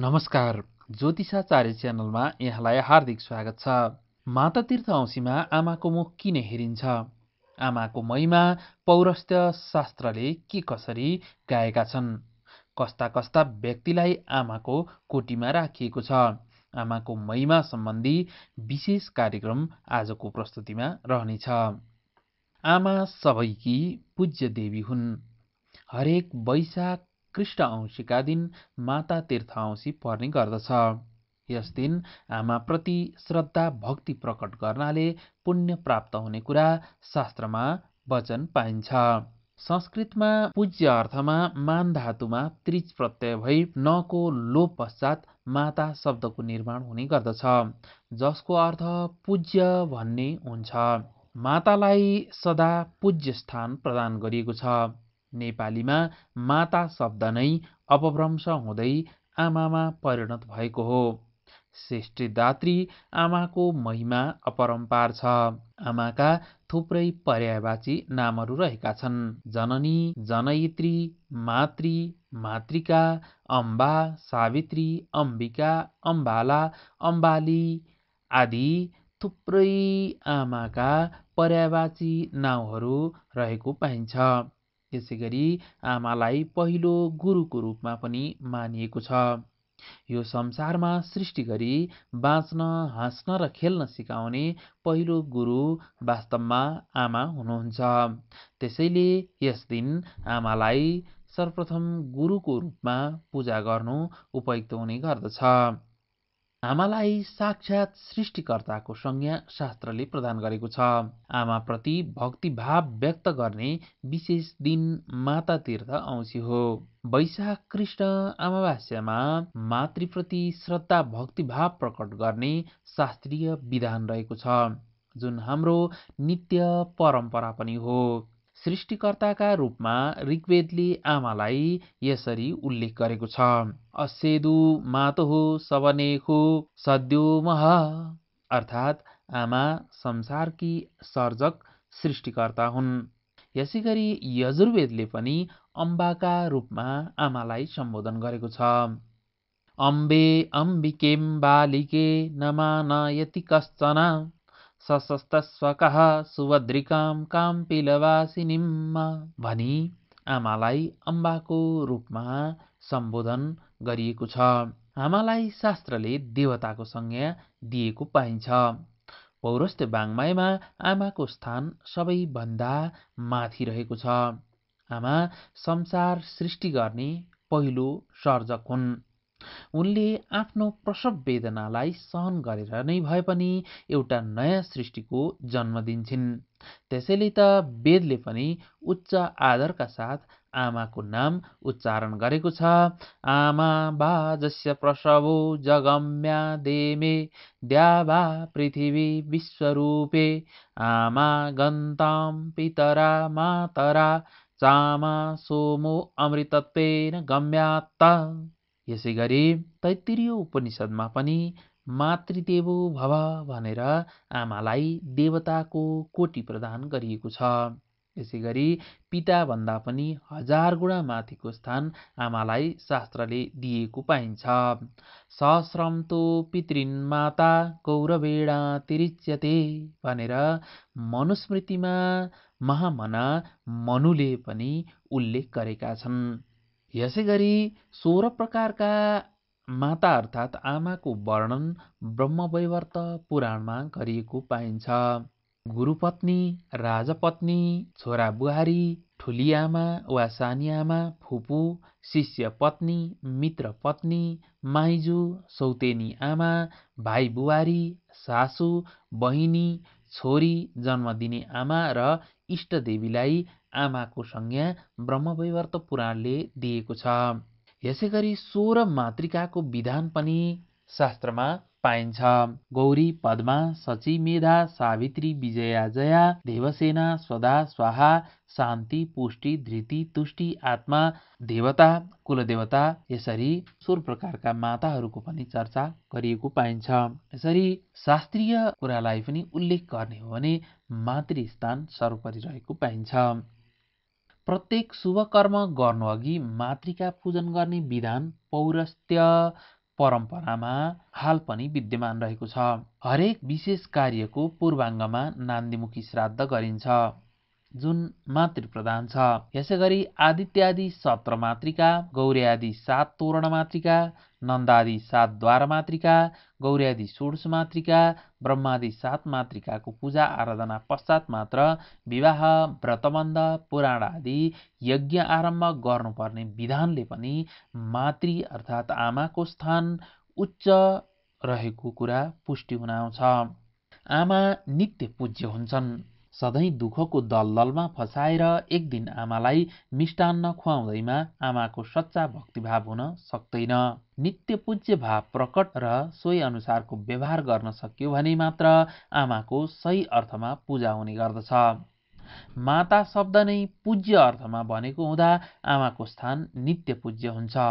नमस्कार ज्योतिषाचार्य च्यानलमा यहाँलाई हार्दिक स्वागत छ माता तीर्थ औँसीमा आमाको मुख किन हेरिन्छ आमाको महिमा पौरस्त्य शास्त्रले के कसरी गाएका छन् कस्ता कस्ता व्यक्तिलाई आमाको कोटीमा राखिएको छ आमाको महिमा सम्बन्धी विशेष कार्यक्रम आजको प्रस्तुतिमा रहनेछ आमा सबैकी पूज्य देवी हुन् हरेक वैशाख कृष्ण औँसीका दिन माता तीर्थ औँसी पर्ने गर्दछ यस दिन आमाप्रति श्रद्धा भक्ति प्रकट गर्नाले पुण्य प्राप्त हुने कुरा शास्त्रमा वचन पाइन्छ संस्कृतमा पूज्य अर्थमा मान धातुमा त्रिज प्रत्यय भई नको लोप पश्चात माता शब्दको निर्माण हुने गर्दछ जसको अर्थ पूज्य भन्ने हुन्छ मातालाई सदा पूज्य स्थान प्रदान गरिएको छ नेपालीमा माता शब्द नै अपभ्रंश हुँदै आमामा परिणत भएको हो श्रेष्ठदात्री आमाको महिमा अपरम्पार छ आमाका थुप्रै पर्यायवाची नामहरू रहेका छन् जननी जनयित्री मातृ मातृका अम्बा सावित्री अम्बिका अम्बाला अम्बाली आदि थुप्रै आमाका पर्यायवाची नाउँहरू रहेको पाइन्छ त्यसै गरी आमालाई पहिलो गुरुको रूपमा पनि मानिएको छ यो संसारमा सृष्टि गरी बाँच्न हाँस्न र खेल्न सिकाउने पहिलो गुरु वास्तवमा आमा हुनुहुन्छ त्यसैले यस दिन आमालाई सर्वप्रथम गुरुको रूपमा पूजा गर्नु उपयुक्त हुने गर्दछ आमालाई साक्षात सृष्टिकर्ताको संज्ञा शास्त्रले प्रदान गरेको छ आमाप्रति भक्तिभाव व्यक्त गर्ने विशेष दिन माता तीर्थ औँसी हो वैशाख कृष्ण अमावास्यामा मातृप्रति श्रद्धा भक्तिभाव प्रकट गर्ने शास्त्रीय विधान रहेको छ जुन हाम्रो नित्य परम्परा पनि हो सृष्टिकर्ताका रूपमा ऋग्वेदले आमालाई यसरी उल्लेख गरेको छ असेदु मातो हो सद्यो सद्योमह अर्थात् आमा संसारकी सर्जक सृष्टिकर्ता हुन् यसै गरी यजुर्वेदले पनि अम्बाका रूपमा आमालाई सम्बोधन गरेको छ अम्बे अम्बिकेम बालिके नमा नयति कश्चन सशस्तस्वकः सुभद्रिकां काम्पिलवासिनीं भनी आमालाई अम्बाको रूपमा सम्बोधन गरिएको छ आमालाई शास्त्रले देवताको संज्ञा दिएको पाइन्छ पौरस्त बाङ्मायमा आमाको स्थान सबैभन्दा माथि रहेको छ आमा संसार सृष्टि गर्ने पहिलो सर्जक हुन् उनले आफ्नो प्रसव वेदनालाई सहन गरेर नै भए पनि एउटा नयाँ सृष्टिको जन्म दिन्छिन् त्यसैले त वेदले पनि उच्च आदरका साथ आमाको नाम उच्चारण गरेको छ आमा बाजस्य प्रसवो जगम्या देमे द्या बा पृथ्वी विश्वरूपे आमा गन्ताम पितरा मातरा चामा सोमो अमृतत्वेन गम्यात्त यसै गरी तैत्तिरीय उपनिषद्मा पनि मातृदेव भव भनेर आमालाई देवताको कोटी प्रदान गरिएको छ यसै गरी पिताभन्दा पनि हजार गुणा माथिको स्थान आमालाई शास्त्रले दिएको पाइन्छ सश्रम तो पितृन् माता कौरवेडा तिरिच्यते भनेर मनुस्मृतिमा महामना मनुले पनि उल्लेख गरेका छन् यसै गरी सोह्र प्रकारका माता अर्थात् आमाको वर्णन ब्रह्मवैवर्त पुराणमा गरिएको पाइन्छ गुरुपत्नी राजपत्नी छोरा बुहारी ठुली आमा वा सानी आमा फुपू शिष्य पत्नी मित्र पत्नी माइजू सौतेनी आमा भाइ बुहारी सासू बहिनी छोरी जन्म दिने आमा र इष्टदेवीलाई आमाको संज्ञा ब्रह्मवैवर्त पुराणले दिएको छ यसै गरी सोह्र मातृकाको विधान पनि शास्त्रमा पाइन्छ गौरी पद्मा सची मेधा सावित्री विजया जया देवसेना सदा स्वाहा शान्ति पुष्टि धृति तुष्टि आत्मा देवता कुलदेवता यसरी सोह्र प्रकारका माताहरूको पनि चर्चा गरिएको पाइन्छ यसरी शास्त्रीय कुरालाई पनि उल्लेख गर्ने हो भने मातृ स्थान सर्वोपरि रहेको पाइन्छ प्रत्येक शुभकर्म गर्नुअघि मातृका पूजन गर्ने विधान पौरस्त्य परम्परामा हाल पनि विद्यमान रहेको छ हरेक विशेष कार्यको पूर्वाङ्गमा नान्दीमुखी श्राद्ध गरिन्छ जुन मातृ प्रधान छ यसैगरी आदित्यादि सत्र मातृका गौर्यादि सात तोरण मातृका नन्दादि सात द्वार मातृका गौर्यादि षोडश मातृका ब्रह्मादि सात मातृकाको पूजा आराधना पश्चात मात्र विवाह व्रतबन्ध पुराण आदि यज्ञ आरम्भ गर्नुपर्ने विधानले पनि मातृ अर्थात् आमाको स्थान उच्च रहेको कुरा पुष्टि हुनाउँछ आमा नित्य पूज्य हुन्छन् सधैँ दुःखको दलदलमा फसाएर एक दिन आमालाई मिष्टान्न खुवाउँदैमा आमाको सच्चा भक्तिभाव हुन सक्दैन नित्य पूज्य भाव प्रकट र सोही अनुसारको व्यवहार गर्न सक्यो भने मात्र आमाको सही अर्थमा पूजा हुने गर्दछ माता शब्द नै पूज्य अर्थमा भनेको हुँदा आमाको स्थान नित्य पूज्य हुन्छ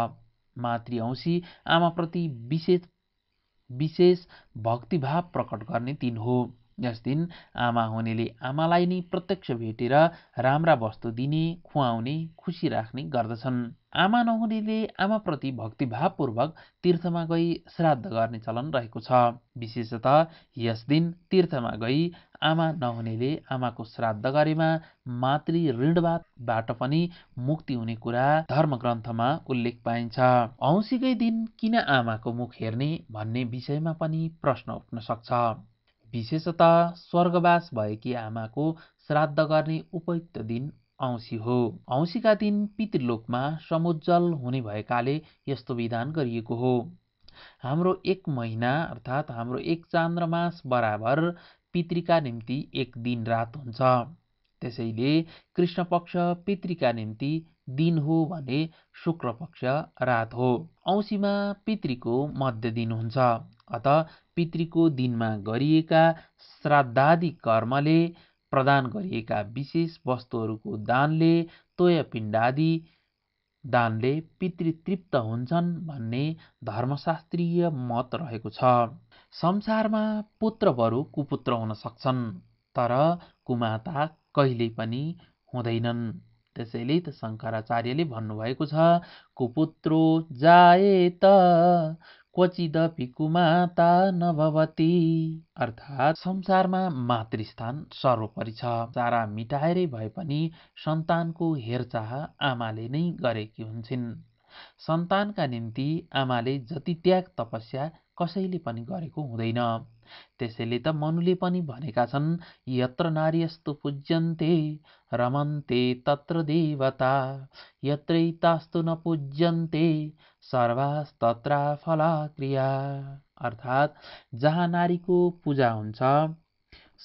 मातृ औँसी आमाप्रति विशेष विशेष भक्तिभाव प्रकट गर्ने दिन हो यस दिन आमा हुनेले आमालाई नै प्रत्यक्ष भेटेर राम्रा वस्तु दिने खुवाउने खुसी राख्ने गर्दछन् आमा नहुनेले आमाप्रति भक्तिभावपूर्वक तीर्थमा गई श्राद्ध गर्ने चलन रहेको छ विशेषतः यस दिन तीर्थमा गई आमा नहुनेले आमाको श्राद्ध गरेमा मातृ ऋणवादबाट पनि मुक्ति हुने कुरा धर्मग्रन्थमा उल्लेख पाइन्छ औँसीकै दिन किन आमाको मुख हेर्ने भन्ने विषयमा पनि प्रश्न उठ्न सक्छ विशेषत स्वर्गवास भएकी आमाको श्राद्ध गर्ने उपयुक्त दिन औँसी हो औँसीका दिन पितृलोकमा समुज्जल हुने भएकाले यस्तो विधान गरिएको हो हाम्रो एक महिना अर्थात् हाम्रो एक चान्द्रमास बराबर पितृका निम्ति एक दिन रात हुन्छ त्यसैले कृष्ण पक्ष पितृका निम्ति दिन हो भने शुक्ल पक्ष रात हो औँसीमा पितृको मध्य दिन हुन्छ अत पितृको दिनमा गरिएका श्राद्धादि कर्मले प्रदान गरिएका विशेष वस्तुहरूको दानले तोयपिण्डादि दानले दानले तृप्त हुन्छन् भन्ने धर्मशास्त्रीय मत रहेको छ संसारमा पुत्रहरू कुपुत्र हुन सक्छन् तर कुमाता कहिल्यै पनि हुँदैनन् त्यसैले त शङ्कराचार्यले भन्नुभएको छ कुपुत्रो जाए त क्वचिदपि कुमाता नभवती अर्थात् संसारमा मातृस्थान सर्वोपरि छ चारा मिटाएरै भए पनि सन्तानको हेरचाह आमाले नै गरेकी हुन्छन् सन्तानका निम्ति आमाले जति त्याग तपस्या कसैले पनि गरेको हुँदैन त्यसैले त मनुले पनि भनेका छन् यत्र नारीस्तु पूज्यन्ते रमन्ते तत्र देवता यत्रैतास्तु न पूज्यन्ते सर्वास्तत्र फलाक्रिया अर्थात् जहाँ नारीको पूजा हुन्छ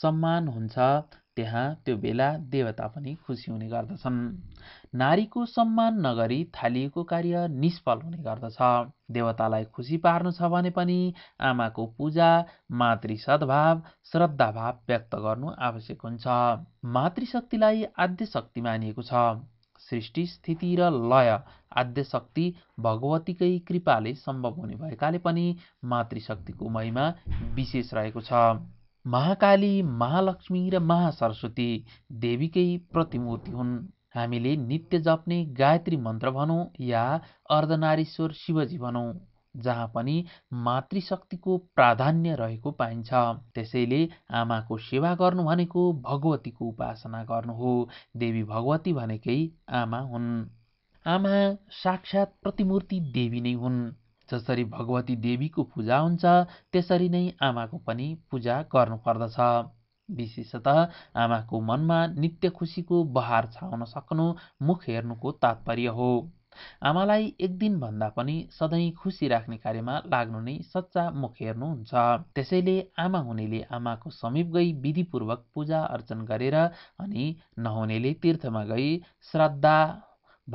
सम्मान हुन्छ त्यहाँ त्यो बेला देवता पनि खुसी हुने गर्दछन् नारीको सम्मान नगरी थालिएको कार्य निष्फल हुने गर्दछ देवतालाई खुसी पार्नु छ भने पनि आमाको पूजा मातृ सद्भाव श्रद्धाभाव व्यक्त गर्नु आवश्यक हुन्छ मातृशक्तिलाई आद्य शक्ति मानिएको छ सृष्टि स्थिति र लय आद्य शक्ति भगवतीकै कृपाले सम्भव हुने भएकाले पनि मातृशक्तिको महिमा विशेष रहेको छ महाकाली महालक्ष्मी र महासरस्वती देवीकै प्रतिमूर्ति हुन् हामीले नित्य जप्ने गायत्री मन्त्र भनौँ या अर्धनारीश्वर शिवजी भनौँ जहाँ पनि मातृशक्तिको प्राधान्य रहेको पाइन्छ त्यसैले आमाको सेवा गर्नु भनेको भगवतीको उपासना गर्नु हो देवी भगवती भनेकै आमा हुन् आमा साक्षात् प्रतिमूर्ति देवी नै हुन् जसरी भगवती देवीको पूजा हुन्छ त्यसरी नै आमाको पनि पूजा गर्नुपर्दछ विशेषतः आमाको मनमा नित्य खुसीको बहार छाउन सक्नु मुख हेर्नुको तात्पर्य हो आमालाई एक दिन भन्दा पनि सधैँ खुसी राख्ने कार्यमा लाग्नु नै सच्चा मुख हेर्नुहुन्छ त्यसैले आमा हुनेले आमाको समीप गई विधिपूर्वक पूजा अर्चन गरेर अनि नहुनेले तीर्थमा गई श्रद्धा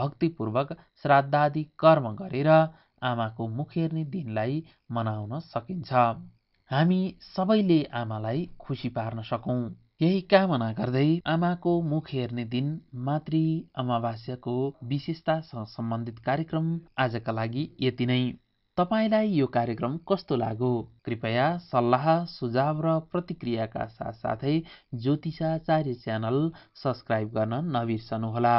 भक्तिपूर्वक श्राद्धादि कर्म गरेर आमाको मुख हेर्ने दिनलाई मनाउन सकिन्छ हामी सबैले आमालाई खुसी पार्न सकौँ यही कामना गर्दै आमाको मुख हेर्ने दिन मातृ अमावास्याको विशेषतासँग सम्बन्धित कार्यक्रम आजका लागि यति नै तपाईँलाई यो कार्यक्रम कस्तो लाग्यो कृपया सल्लाह सुझाव र प्रतिक्रियाका साथसाथै ज्योतिषाचार्य च्यानल सब्सक्राइब गर्न नबिर्सनुहोला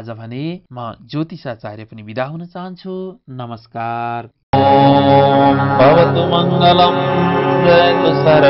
आज भने म ज्योतिषाचार्य पनि बिदा हुन चाहन्छु नमस्कार भवतु मङ्गलं सर